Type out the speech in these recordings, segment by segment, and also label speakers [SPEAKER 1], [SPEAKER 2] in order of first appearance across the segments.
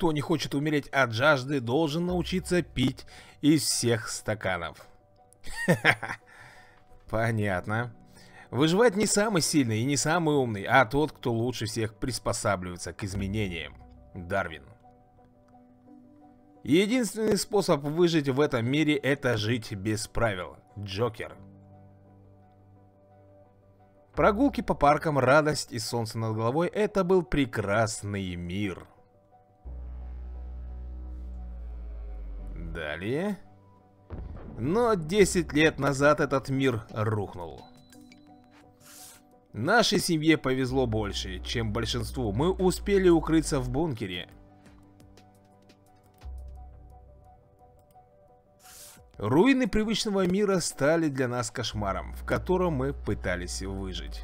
[SPEAKER 1] Кто не хочет умереть от жажды, должен научиться пить из всех стаканов. Понятно. Выживает не самый сильный и не самый умный, а тот, кто лучше всех приспосабливается к изменениям. Дарвин. Единственный способ выжить в этом мире это жить без правил. Джокер. Прогулки по паркам, радость и солнце над головой – это был прекрасный мир. Далее. Но 10 лет назад этот мир рухнул. Нашей семье повезло больше, чем большинству. Мы успели укрыться в бункере. Руины привычного мира стали для нас кошмаром, в котором мы пытались выжить.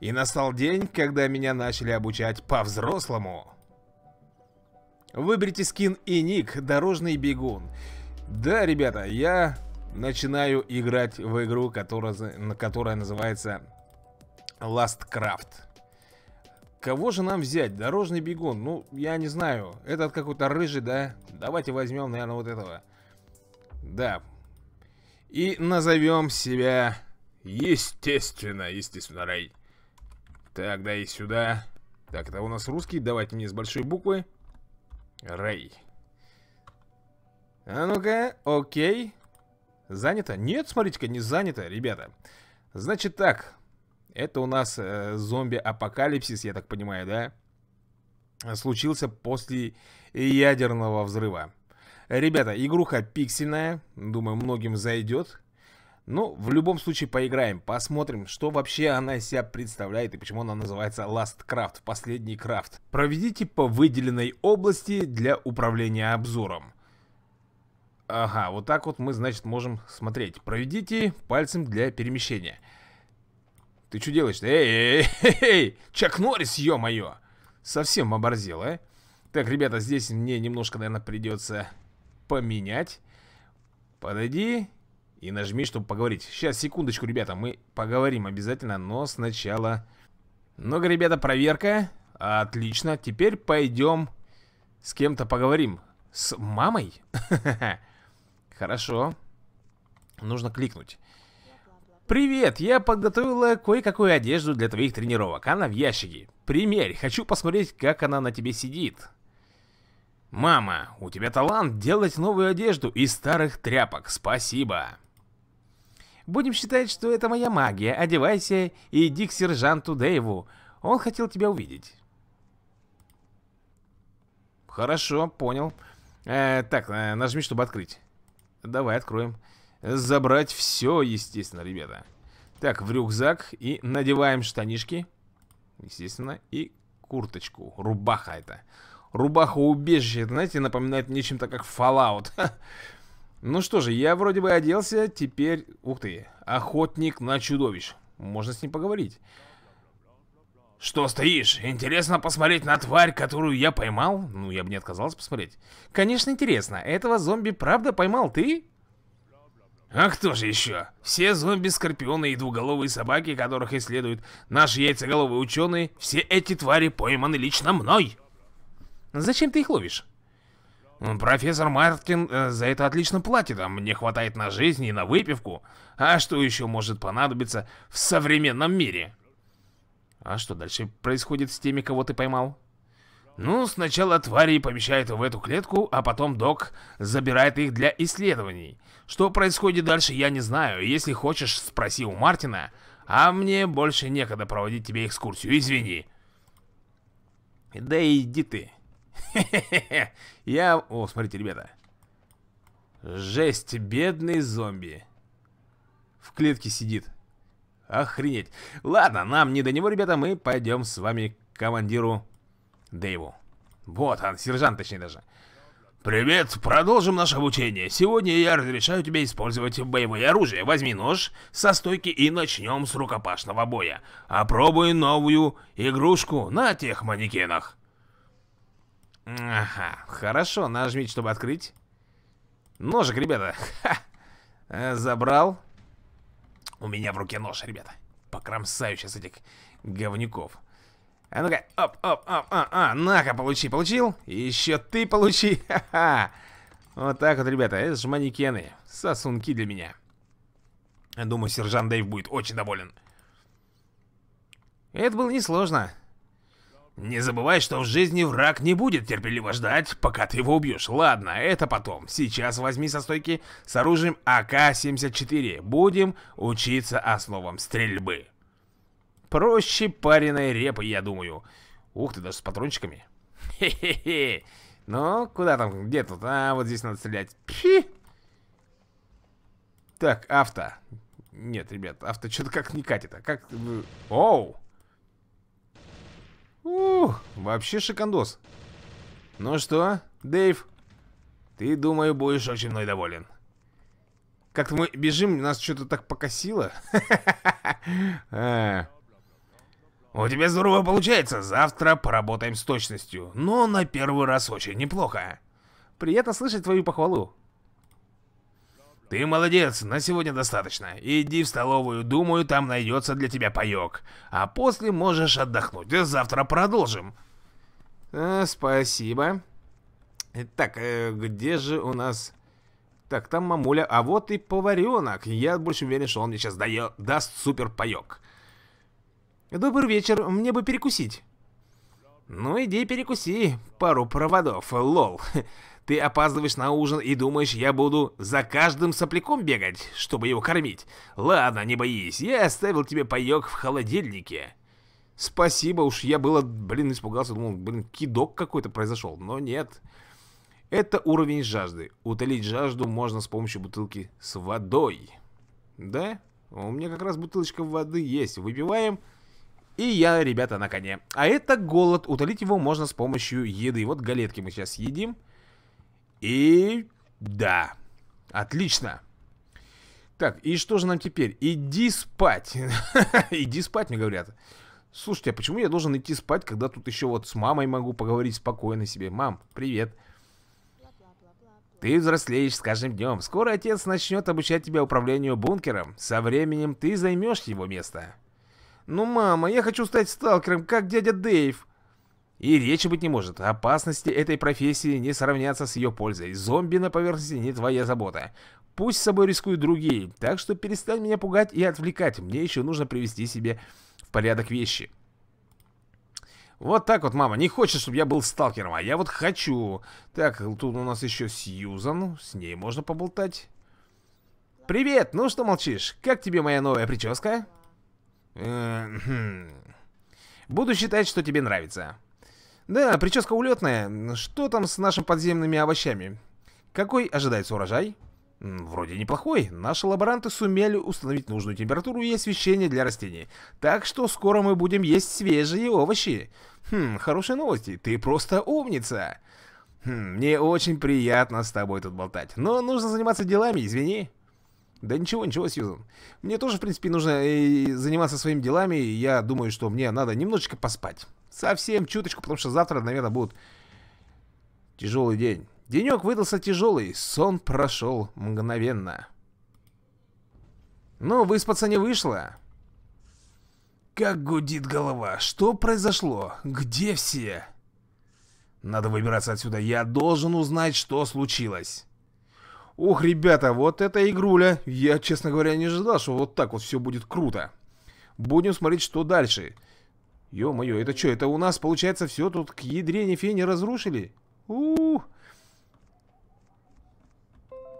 [SPEAKER 1] И настал день, когда меня начали обучать по-взрослому. Выберите скин и ник «Дорожный бегун». Да, ребята, я начинаю играть в игру, которая, которая называется Last Craft. Кого же нам взять? Дорожный бегун. Ну, я не знаю. Этот какой-то рыжий, да? Давайте возьмем, наверное, вот этого. Да. И назовем себя... Естественно, естественно, Рей. Так, да и сюда. Так, это у нас русский. Давайте мне с большой буквы. Рэй. А ну-ка, окей. Занято? Нет, смотрите-ка, не занято, ребята. Значит так, это у нас э, зомби-апокалипсис, я так понимаю, да? Случился после ядерного взрыва. Ребята, игруха пиксельная, думаю, многим зайдет. Ну, в любом случае поиграем, посмотрим, что вообще она из себя представляет и почему она называется Last Craft, последний крафт. Проведите по выделенной области для управления обзором. Ага, вот так вот мы, значит, можем смотреть. Проведите пальцем для перемещения. Ты что делаешь-то? Эй, эй, эй, эй, Чак Норрис, ё-моё! Совсем оборзел, а? Так, ребята, здесь мне немножко, наверное, придется поменять. Подойди и нажми, чтобы поговорить. Сейчас, секундочку, ребята, мы поговорим обязательно, но сначала... Много, ребята, проверка. Отлично. Теперь пойдем с кем-то поговорим. С мамой? Хорошо. Нужно кликнуть. Привет, я подготовила кое-какую одежду для твоих тренировок. Она в ящике. Примерь, хочу посмотреть, как она на тебе сидит. Мама, у тебя талант делать новую одежду из старых тряпок. Спасибо. Будем считать, что это моя магия. Одевайся и иди к сержанту Дэйву. Он хотел тебя увидеть. Хорошо, понял. Э, так, э, нажми, чтобы открыть. Давай откроем. Забрать все, естественно, ребята. Так, в рюкзак и надеваем штанишки. Естественно, и курточку. Рубаха это. Рубаха убежище, знаете, напоминает мне чем-то как Fallout. Ну что же, я вроде бы оделся, теперь... Ух ты, охотник на чудовищ. Можно с ним поговорить. Что стоишь? Интересно посмотреть на тварь, которую я поймал? Ну, я бы не отказался посмотреть. Конечно, интересно. Этого зомби правда поймал ты? А кто же еще? Все зомби-скорпионы и двуголовые собаки, которых исследуют наши яйцеголовые ученые, все эти твари пойманы лично мной. Зачем ты их ловишь? Профессор Мартин э, за это отлично платит, а мне хватает на жизнь и на выпивку. А что еще может понадобиться в современном мире? А что дальше происходит с теми, кого ты поймал? Ну, сначала твари помещают в эту клетку, а потом док забирает их для исследований. Что происходит дальше, я не знаю. Если хочешь, спроси у Мартина. А мне больше некогда проводить тебе экскурсию, извини. Да иди ты. Я... О, смотрите, ребята. Жесть, бедный зомби. В клетке сидит. Охренеть. Ладно, нам не до него, ребята. Мы пойдем с вами к командиру Дэйву. Вот он, сержант точнее даже. Привет, продолжим наше обучение. Сегодня я разрешаю тебе использовать боевое оружие. Возьми нож со стойки и начнем с рукопашного боя. Опробуй новую игрушку на тех манекенах. Ага, хорошо, нажмите, чтобы открыть. Ножик, ребята. Ха. Э, забрал. У меня в руке нож, ребята. Покромсаю сейчас этих говнюков. А ну-ка, оп, оп, оп, оп, а, а, на-ка, получи, получил. Еще ты получи, ха-ха. Вот так вот, ребята, это же манекены. Сосунки для меня. Думаю, сержант Дэйв будет очень доволен. Это было несложно. Не забывай, что в жизни враг не будет терпеливо ждать, пока ты его убьешь. Ладно, это потом. Сейчас возьми со стойки с оружием АК-74. Будем учиться основам стрельбы. Проще пареной репы, я думаю. Ух ты, даже с патрончиками. Хе-хе-хе. Ну, куда там, где тут? А, вот здесь надо стрелять. Пхи. Так, авто. Нет, ребят, авто что-то как не катит. А как... Оу. Ух, вообще шикандос. Ну что, Дэйв, ты, думаю, будешь очень мной доволен. Как-то мы бежим, нас что-то так покосило. А. У тебя здорово получается. Завтра поработаем с точностью. Но на первый раз очень неплохо. Приятно слышать твою похвалу. «Ты молодец, на сегодня достаточно. Иди в столовую, думаю, там найдется для тебя паек. А после можешь отдохнуть, завтра продолжим». А, «Спасибо. Э, так, э, где же у нас...» «Так, там мамуля, а вот и поваренок. Я больше уверен, что он мне сейчас дает, даст супер паек». «Добрый вечер, мне бы перекусить». «Ну иди перекуси пару проводов, лол. Ты опаздываешь на ужин и думаешь, я буду за каждым сопляком бегать, чтобы его кормить. Ладно, не боись, я оставил тебе паёк в холодильнике. Спасибо уж, я было, блин, испугался, думал, блин, кидок какой-то произошел, но нет. Это уровень жажды. Утолить жажду можно с помощью бутылки с водой. Да? У меня как раз бутылочка воды есть. Выпиваем. И я, ребята, на коне. А это голод. Утолить его можно с помощью еды. Вот галетки мы сейчас едим. И да. Отлично. Так, и что же нам теперь? Иди спать. Иди спать, мне говорят. Слушайте, а почему я должен идти спать, когда тут еще вот с мамой могу поговорить спокойно себе? Мам, привет. Ты взрослеешь с каждым днем. Скоро отец начнет обучать тебя управлению бункером. Со временем ты займешь его место. Ну, мама, я хочу стать сталкером, как дядя Дэйв. И речи быть не может. Опасности этой профессии не сравнятся с ее пользой. Зомби на поверхности не твоя забота. Пусть с собой рискуют другие. Так что перестань меня пугать и отвлекать. Мне еще нужно привести себе в порядок вещи. Вот так вот, мама. Не хочет, чтобы я был сталкером, а я вот хочу. Так, тут у нас еще Сьюзан. С ней можно поболтать. Привет! Ну что молчишь? Как тебе моя новая прическа? Э, хм. Буду считать, что тебе нравится. Да, прическа улетная. Что там с нашими подземными овощами? Какой ожидается урожай? Вроде неплохой. Наши лаборанты сумели установить нужную температуру и освещение для растений. Так что скоро мы будем есть свежие овощи. Хм, хорошие новости. Ты просто умница. Хм, мне очень приятно с тобой тут болтать. Но нужно заниматься делами, извини. Да ничего, ничего, Сьюзан. Мне тоже, в принципе, нужно э, заниматься своими делами. Я думаю, что мне надо немножечко поспать. Совсем чуточку, потому что завтра, наверное, будет тяжелый день. Денек выдался тяжелый, сон прошел мгновенно. Но выспаться не вышло. Как гудит голова. Что произошло? Где все? Надо выбираться отсюда. Я должен узнать, что случилось. Ух, ребята, вот это игруля. Я, честно говоря, не ожидал, что вот так вот все будет круто. Будем смотреть, что дальше. Дальше. Ё-моё, это что, это у нас, получается, все тут к ядрене фени разрушили? у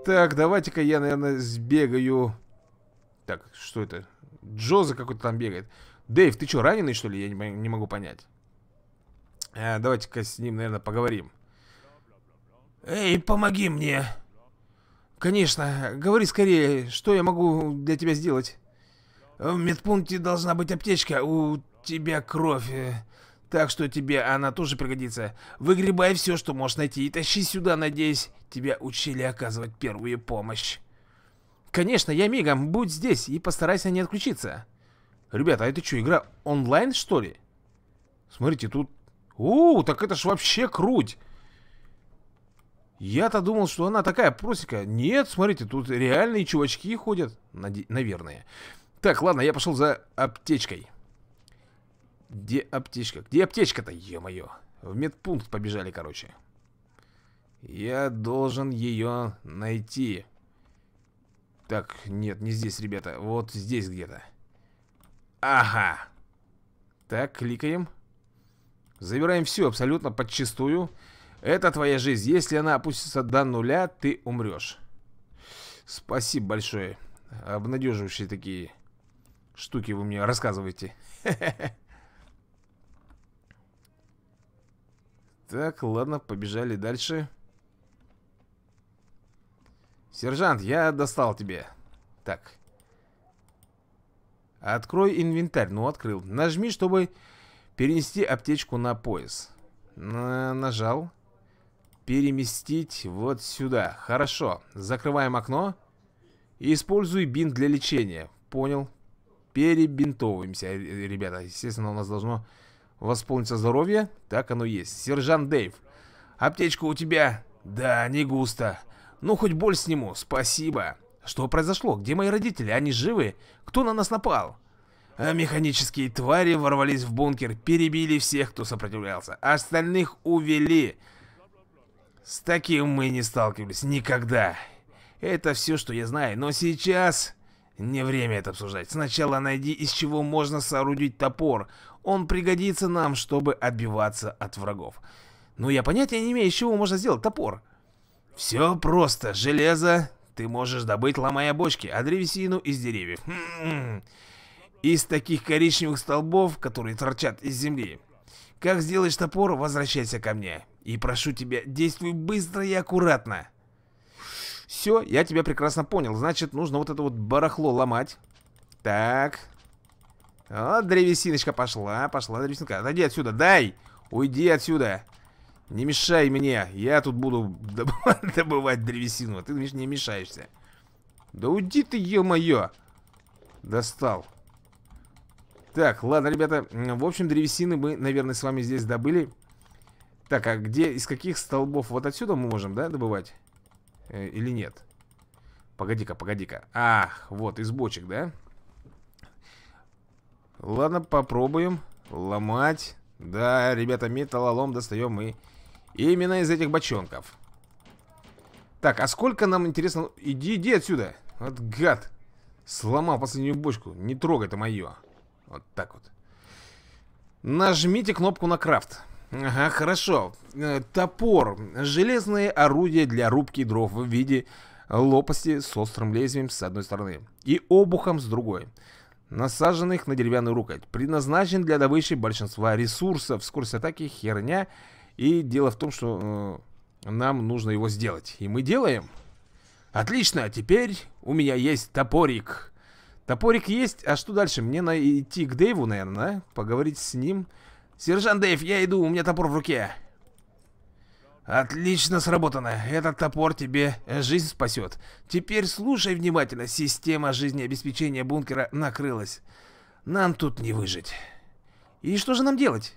[SPEAKER 1] Так, давайте-ка я, наверное, сбегаю... Так, что это? Джоза какой-то там бегает. Дэйв, ты что, раненый, что ли? Я не, не могу понять. А, давайте-ка с ним, наверное, поговорим. Эй, помоги мне! Конечно, говори скорее, что я могу для тебя сделать? В медпункте должна быть аптечка. У тебя кровь, э, так что тебе она тоже пригодится. Выгребай все, что можешь найти, и тащи сюда, надеюсь, тебя учили оказывать первую помощь. Конечно, я мигом, будь здесь и постарайся не отключиться. Ребята, а это что, игра онлайн, что ли? Смотрите, тут... О, так это ж вообще круть! Я-то думал, что она такая простенькая. Нет, смотрите, тут реальные чувачки ходят. Наверное. Так, ладно, я пошел за аптечкой. Где аптечка? Где аптечка-то, ё-моё? В медпункт побежали, короче. Я должен ее найти. Так, нет, не здесь, ребята. Вот здесь где-то. Ага. Так, кликаем. Забираем все абсолютно подчистую. Это твоя жизнь. Если она опустится до нуля, ты умрешь. Спасибо большое. Обнадеживающие такие штуки вы мне рассказываете. Хе-хе-хе. Так, ладно, побежали дальше. Сержант, я достал тебе. Так. Открой инвентарь. Ну, открыл. Нажми, чтобы перенести аптечку на пояс. На нажал. Переместить вот сюда. Хорошо. Закрываем окно. Используй бинт для лечения. Понял. Перебинтовываемся, э, э, ребята. Естественно, у нас должно восполнится здоровье. Так оно есть. Сержант Дэйв. Аптечка у тебя? Да, не густо. Ну, хоть боль сниму. Спасибо. Что произошло? Где мои родители? Они живы? Кто на нас напал? А механические твари ворвались в бункер, перебили всех, кто сопротивлялся. Остальных увели. С таким мы не сталкивались никогда. Это все, что я знаю. Но сейчас... Не время это обсуждать. Сначала найди, из чего можно соорудить топор. Он пригодится нам, чтобы отбиваться от врагов. Но я понятия не имею, из чего можно сделать топор. Все просто. Железо ты можешь добыть, ломая бочки, а древесину из деревьев. М -м -м. Из таких коричневых столбов, которые торчат из земли. Как сделаешь топор, возвращайся ко мне. И прошу тебя, действуй быстро и аккуратно. Все, я тебя прекрасно понял. Значит, нужно вот это вот барахло ломать. Так. А, древесиночка пошла, пошла древесинка. Отойди отсюда, дай! Уйди отсюда! Не мешай мне, я тут буду добывать, добывать древесину, а ты не мешаешься. Да уйди ты, ё-моё! Достал. Так, ладно, ребята, в общем, древесины мы, наверное, с вами здесь добыли. Так, а где, из каких столбов? Вот отсюда мы можем, да, добывать? Э, или нет? Погоди-ка, погоди-ка. А, вот, из бочек, да? Ладно, попробуем ломать. Да, ребята, металлолом достаем мы именно из этих бочонков. Так, а сколько нам интересно... Иди, иди отсюда. Вот гад. Сломал последнюю бочку. Не трогай, это мое. Вот так вот. Нажмите кнопку на крафт. Ага, хорошо. Э, топор. Железное орудие для рубки дров в виде лопасти с острым лезвием с одной стороны и обухом с другой, насаженных на деревянную рукоть. Предназначен для добычи большинства ресурсов. Скорость атаки херня. И дело в том, что э, нам нужно его сделать. И мы делаем. Отлично, теперь у меня есть топорик. Топорик есть, а что дальше? Мне на идти к Дэйву, наверное, да? поговорить с ним... Сержант Дэйв, я иду, у меня топор в руке. Отлично сработано. Этот топор тебе жизнь спасет. Теперь слушай внимательно. Система жизнеобеспечения бункера накрылась. Нам тут не выжить. И что же нам делать?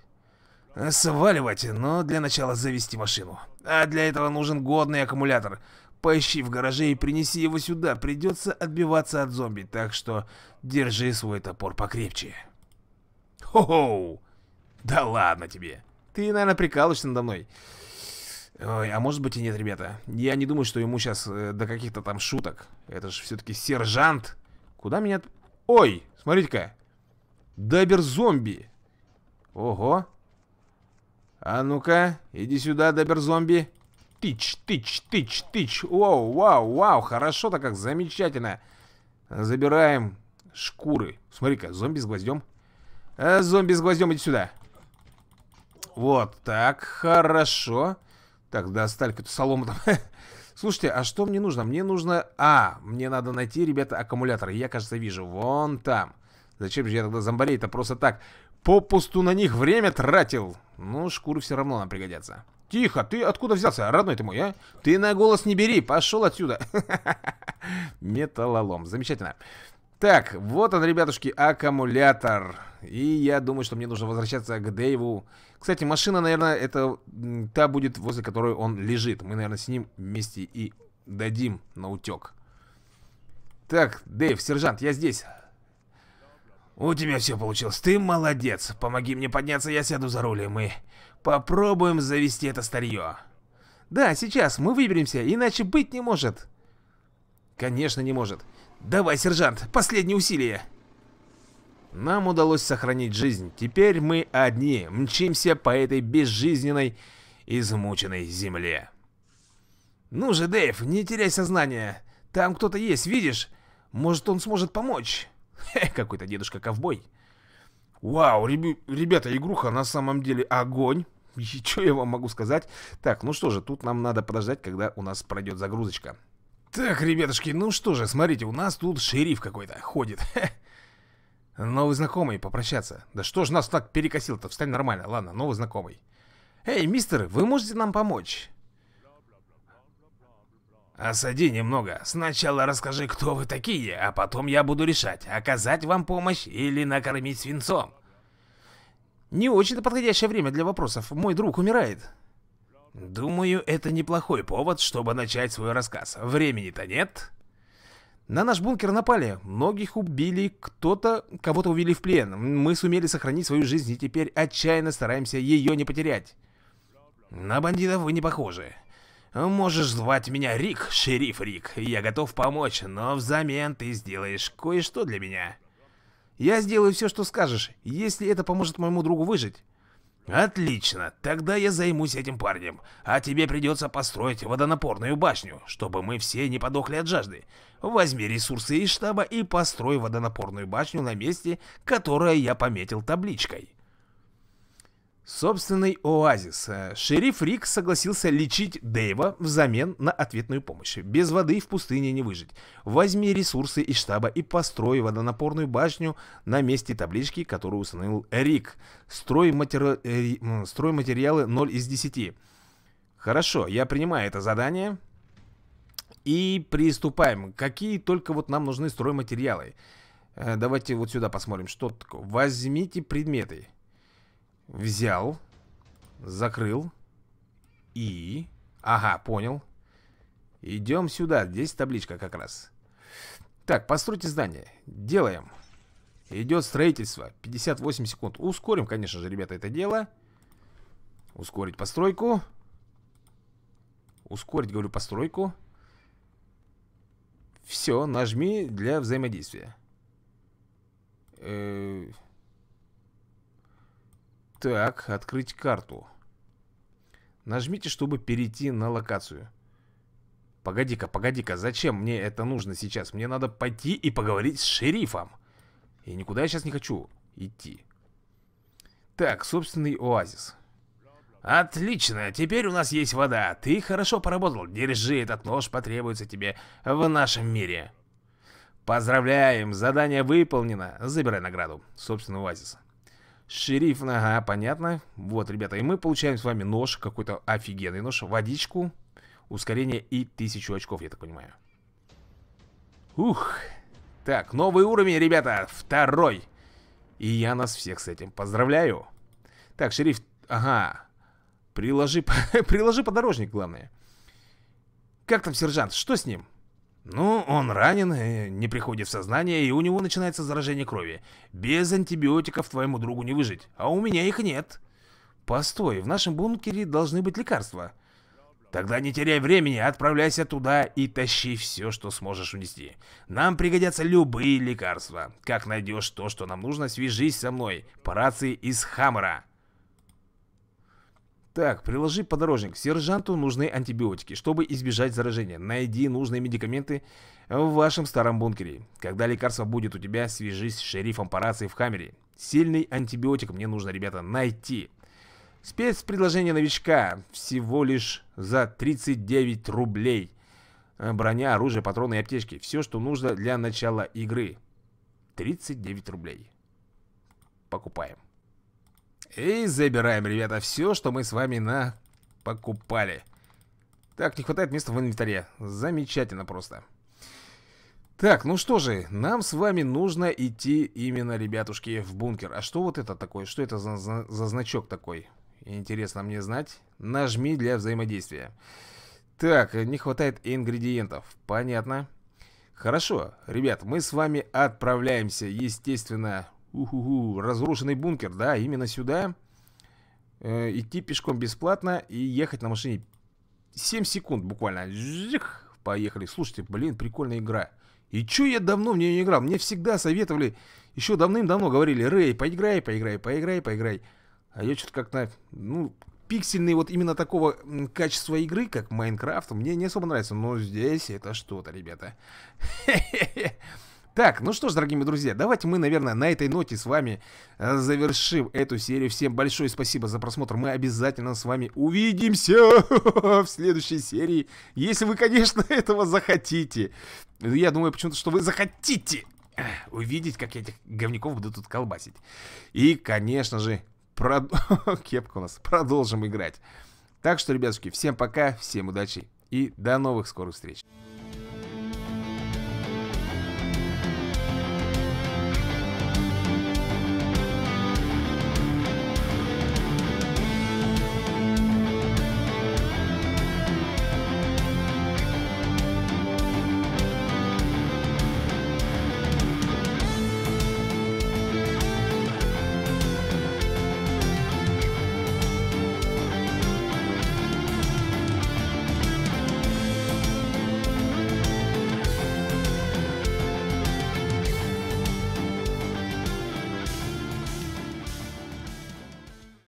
[SPEAKER 1] Сваливать, но для начала завести машину. А для этого нужен годный аккумулятор. Поищи в гараже и принеси его сюда. Придется отбиваться от зомби, так что держи свой топор покрепче. Хо-хоу! Да ладно тебе. Ты, наверное, прикалываешься надо мной. Ой, а может быть и нет, ребята. Я не думаю, что ему сейчас э, до каких-то там шуток. Это же все-таки сержант. Куда меня... Ой, смотрите-ка. Дабер-зомби. Ого. А ну-ка, иди сюда, дабер-зомби. Тыч, тыч, тыч, тыч. Вау, вау, вау. Хорошо-то как, замечательно. Забираем шкуры. Смотри-ка, зомби с гвоздем. А, зомби с гвоздем, иди сюда. Вот так, хорошо. Так, да, сталька-то солома там. Слушайте, а что мне нужно? Мне нужно... А, мне надо найти, ребята, аккумуляторы. Я, кажется, вижу. Вон там. Зачем же я тогда зомбарей-то просто так попусту на них время тратил? Ну, шкуры все равно нам пригодятся. Тихо, ты откуда взялся, родной ты мой, а? Ты на голос не бери, пошел отсюда. Металлолом, замечательно. Так, вот он, ребятушки, аккумулятор. И я думаю, что мне нужно возвращаться к Дэйву кстати, машина, наверное, это та будет, возле которой он лежит. Мы, наверное, с ним вместе и дадим на утек. Так, Дэйв, сержант, я здесь. У тебя все получилось. Ты молодец. Помоги мне подняться, я сяду за руль, и мы попробуем завести это старье. Да, сейчас мы выберемся, иначе быть не может. Конечно, не может. Давай, сержант, последние усилия. Нам удалось сохранить жизнь. Теперь мы одни мчимся по этой безжизненной, измученной земле. Ну же, Дэйв, не теряй сознание. Там кто-то есть, видишь? Может, он сможет помочь? какой-то дедушка-ковбой. Вау, реб... ребята, игруха на самом деле огонь. И что я вам могу сказать? Так, ну что же, тут нам надо подождать, когда у нас пройдет загрузочка. Так, ребятушки, ну что же, смотрите, у нас тут шериф какой-то ходит. Новый знакомый, попрощаться. Да что ж нас так перекосило то Встань нормально. Ладно, новый знакомый. Эй, мистер, вы можете нам помочь? Осади немного. Сначала расскажи, кто вы такие, а потом я буду решать, оказать вам помощь или накормить свинцом. Не очень-то подходящее время для вопросов. Мой друг умирает. Думаю, это неплохой повод, чтобы начать свой рассказ. Времени-то нет. На наш бункер напали, многих убили, кто-то кого-то увели в плен. Мы сумели сохранить свою жизнь и теперь отчаянно стараемся ее не потерять. На бандитов вы не похожи. Можешь звать меня Рик, шериф Рик. Я готов помочь, но взамен ты сделаешь кое-что для меня. Я сделаю все, что скажешь, если это поможет моему другу выжить. Отлично, тогда я займусь этим парнем, а тебе придется построить водонапорную башню, чтобы мы все не подохли от жажды. Возьми ресурсы из штаба и построй водонапорную башню на месте, которое я пометил табличкой. Собственный оазис. Э, шериф Рик согласился лечить Дэйва взамен на ответную помощь. Без воды в пустыне не выжить. Возьми ресурсы из штаба и построй водонапорную башню на месте таблички, которую установил Рик. Строй, матери... Э, строй материалы 0 из 10. Хорошо, я принимаю это задание. И приступаем. Какие только вот нам нужны стройматериалы. Э, давайте вот сюда посмотрим, что такое. Возьмите Предметы. Взял. Закрыл. И... Ага, понял. Идем сюда. Здесь табличка как раз. Так, постройте здание. Делаем. Идет строительство. 58 секунд. Ускорим, конечно же, ребята, это дело. Ускорить постройку. Ускорить, говорю, постройку. Все, нажми для взаимодействия. Э так, открыть карту. Нажмите, чтобы перейти на локацию. Погоди-ка, погоди-ка, зачем мне это нужно сейчас? Мне надо пойти и поговорить с шерифом. И никуда я сейчас не хочу идти. Так, собственный оазис. Отлично, теперь у нас есть вода. Ты хорошо поработал. Держи, этот нож потребуется тебе в нашем мире. Поздравляем, задание выполнено. Забирай награду. Собственный оазис. Шериф, ага, понятно. Вот, ребята, и мы получаем с вами нож, какой-то офигенный нож, водичку, ускорение и тысячу очков, я так понимаю. Ух. Так, новый уровень, ребята, второй. И я нас всех с этим поздравляю. Так, шериф, ага. Приложи, приложи подорожник, главное. Как там сержант? Что с ним? Ну, он ранен, э, не приходит в сознание, и у него начинается заражение крови. Без антибиотиков твоему другу не выжить, а у меня их нет. Постой, в нашем бункере должны быть лекарства. Тогда не теряй времени, отправляйся туда и тащи все, что сможешь унести. Нам пригодятся любые лекарства. Как найдешь то, что нам нужно, свяжись со мной по рации из Хаммера. Так, приложи подорожник. Сержанту нужны антибиотики, чтобы избежать заражения. Найди нужные медикаменты в вашем старом бункере. Когда лекарство будет у тебя, свяжись с шерифом по рации в Хаммере. Сильный антибиотик мне нужно, ребята, найти. Спецпредложение новичка всего лишь за 39 рублей. Э, броня, оружие, патроны и аптечки. Все, что нужно для начала игры. 39 рублей. Покупаем. И забираем, ребята, все, что мы с вами на покупали. Так, не хватает места в инвентаре. Замечательно просто. Так, ну что же, нам с вами нужно идти именно, ребятушки, в бункер. А что вот это такое? Что это за, за, за значок такой? Интересно мне знать. Нажми для взаимодействия. Так, не хватает ингредиентов. Понятно. Хорошо, ребят, мы с вами отправляемся, естественно, уху разрушенный бункер, да, именно сюда э, Идти пешком бесплатно и ехать на машине 7 секунд буквально Жих, Поехали, слушайте, блин, прикольная игра И чё я давно в нее не играл? Мне всегда советовали, еще давным-давно говорили Рэй, поиграй, поиграй, поиграй, поиграй А я что-то как-то, ну, пиксельный вот именно такого качества игры, как Майнкрафт Мне не особо нравится, но здесь это что-то, ребята так, ну что ж, дорогие друзья, давайте мы, наверное, на этой ноте с вами э, завершим эту серию. Всем большое спасибо за просмотр. Мы обязательно с вами увидимся в следующей серии. Если вы, конечно, этого захотите. Ну, я думаю почему-то, что вы захотите увидеть, как я этих говняков буду тут колбасить. И, конечно же, прод... кепка у нас. Продолжим играть. Так что, ребятушки, всем пока, всем удачи и до новых скорых встреч.